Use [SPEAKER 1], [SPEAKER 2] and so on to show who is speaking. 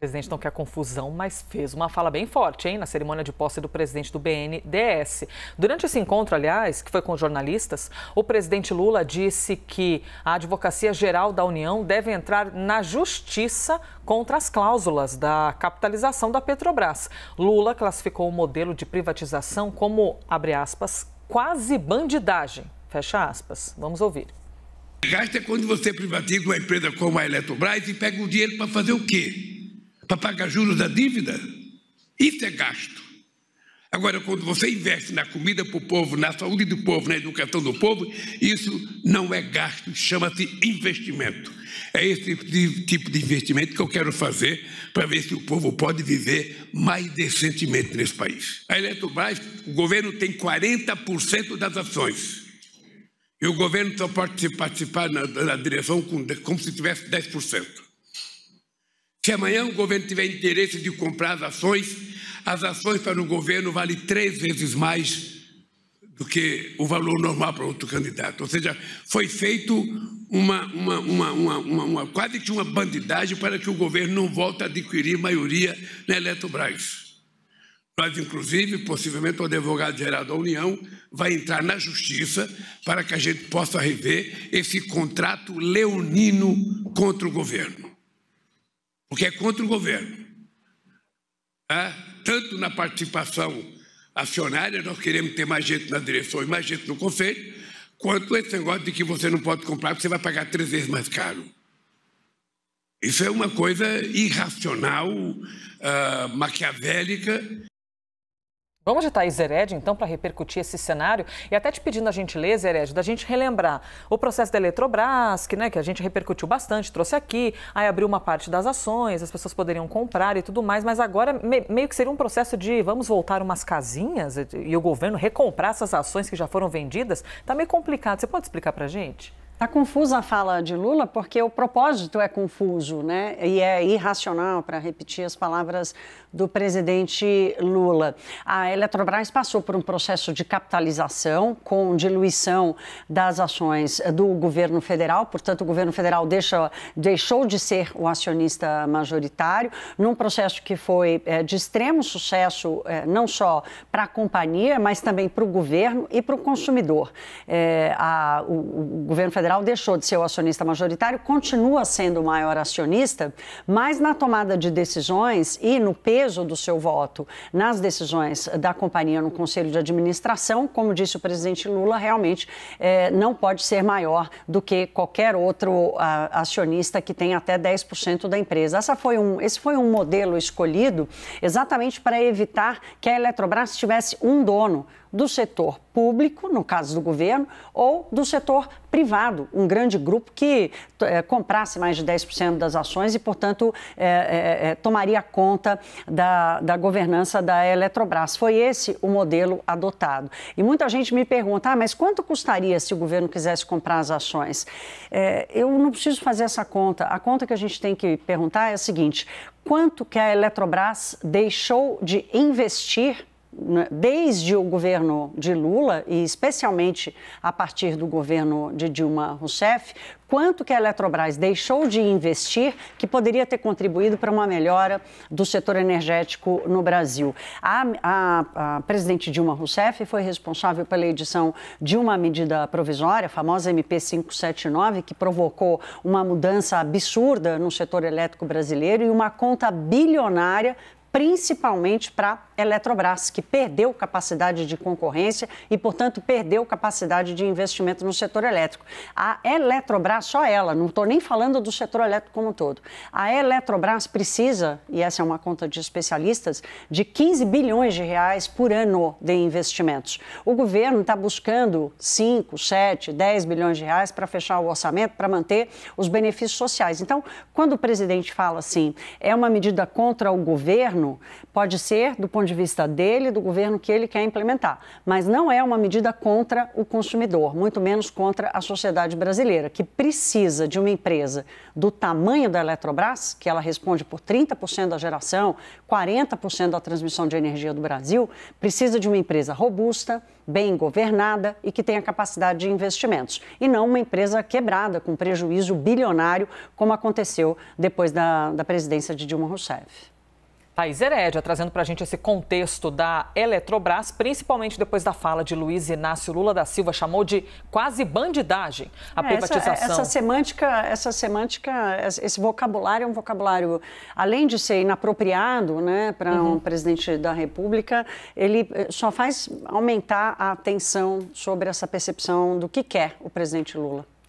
[SPEAKER 1] O presidente não quer confusão, mas fez uma fala bem forte, hein, na cerimônia de posse do presidente do BNDES. Durante esse encontro, aliás, que foi com jornalistas, o presidente Lula disse que a Advocacia Geral da União deve entrar na justiça contra as cláusulas da capitalização da Petrobras. Lula classificou o modelo de privatização como, abre aspas, quase bandidagem. Fecha aspas. Vamos ouvir.
[SPEAKER 2] Gasta é quando você privatiza uma empresa como a Eletrobras e pega o dinheiro para fazer o quê? para pagar juros da dívida. Isso é gasto. Agora, quando você investe na comida para o povo, na saúde do povo, na educação do povo, isso não é gasto, chama-se investimento. É esse tipo de tipo investimento que eu quero fazer para ver se o povo pode viver mais decentemente nesse país. A Eletrobras, o governo tem 40% das ações. E o governo só pode participar na, na direção com, como se tivesse 10%. Se amanhã o governo tiver interesse de comprar as ações, as ações para o governo valem três vezes mais do que o valor normal para outro candidato. Ou seja, foi feito uma, uma, uma, uma, uma, uma quase que uma bandidagem para que o governo não volte a adquirir maioria na Eletrobras. Nós, inclusive, possivelmente o advogado-geral da União vai entrar na justiça para que a gente possa rever esse contrato leonino contra o governo porque é contra o governo. Tá? tanto na participação acionária, nós queremos ter mais gente na direção e mais gente no conselho, quanto esse negócio de que você não pode comprar porque você vai pagar três vezes mais caro. Isso é uma coisa irracional, ah, maquiavélica,
[SPEAKER 1] Vamos de Thaís Hered, então, para repercutir esse cenário e até te pedindo a gentileza, Hered, da gente relembrar o processo da Eletrobras, que, né, que a gente repercutiu bastante, trouxe aqui, aí abriu uma parte das ações, as pessoas poderiam comprar e tudo mais, mas agora me, meio que seria um processo de vamos voltar umas casinhas e, e o governo recomprar essas ações que já foram vendidas? Está meio complicado. Você pode explicar para a gente?
[SPEAKER 3] Está confusa a fala de Lula porque o propósito é confuso, né? E é irracional, para repetir as palavras do presidente Lula. A Eletrobras passou por um processo de capitalização com diluição das ações do governo federal, portanto, o governo federal deixa, deixou de ser o acionista majoritário, num processo que foi é, de extremo sucesso, é, não só para a companhia, mas também para o governo e para é, o consumidor. o governo federal Federal deixou de ser o acionista majoritário, continua sendo o maior acionista, mas na tomada de decisões e no peso do seu voto nas decisões da companhia no Conselho de Administração, como disse o presidente Lula, realmente eh, não pode ser maior do que qualquer outro ah, acionista que tem até 10% da empresa. Essa foi um, esse foi um modelo escolhido exatamente para evitar que a Eletrobras tivesse um dono do setor público, no caso do governo, ou do setor privado, um grande grupo que é, comprasse mais de 10% das ações e, portanto, é, é, tomaria conta da, da governança da Eletrobras. Foi esse o modelo adotado. E muita gente me pergunta, ah, mas quanto custaria se o governo quisesse comprar as ações? eu não preciso fazer essa conta. A conta que a gente tem que perguntar é a seguinte, quanto que a Eletrobras deixou de investir né, desde o governo de Lula e especialmente a partir do governo de Dilma Rousseff, quanto que a Eletrobras deixou de investir que poderia ter contribuído para uma melhora do setor energético no Brasil. A, a, a presidente Dilma Rousseff foi responsável pela edição de uma medida provisória, a famosa MP 579, que provocou uma mudança absurda no setor elétrico brasileiro e uma conta bilionária principalmente para a Eletrobras, que perdeu capacidade de concorrência e, portanto, perdeu capacidade de investimento no setor elétrico. A Eletrobras, só ela, não estou nem falando do setor elétrico como um todo, a Eletrobras precisa, e essa é uma conta de especialistas, de 15 bilhões de reais por ano de investimentos. O governo está buscando 5, 7, 10 bilhões de reais para fechar o orçamento, para manter os benefícios sociais. Então, quando o presidente fala assim, é uma medida contra o governo, governo. Pode ser do ponto de vista dele, do governo que ele quer implementar, mas não é uma medida contra o consumidor, muito menos contra a sociedade brasileira, que precisa de uma empresa do tamanho da Eletrobras, que ela responde por 30% da geração, 40% da transmissão de energia do Brasil, precisa de uma empresa robusta, bem governada e que tenha capacidade de investimentos, e não uma empresa quebrada, com prejuízo bilionário, como aconteceu depois da, da presidência de Dilma Rousseff.
[SPEAKER 1] Raiz Herédia, trazendo para a gente esse contexto da Eletrobras, principalmente depois da fala de Luiz Inácio Lula da Silva, chamou de quase bandidagem a é, privatização. Essa, essa,
[SPEAKER 3] semântica, essa semântica, esse vocabulário é um vocabulário, além de ser inapropriado né, para uhum. um presidente da República, ele eh, só faz aumentar a atenção sobre essa percepção do que quer o presidente Lula.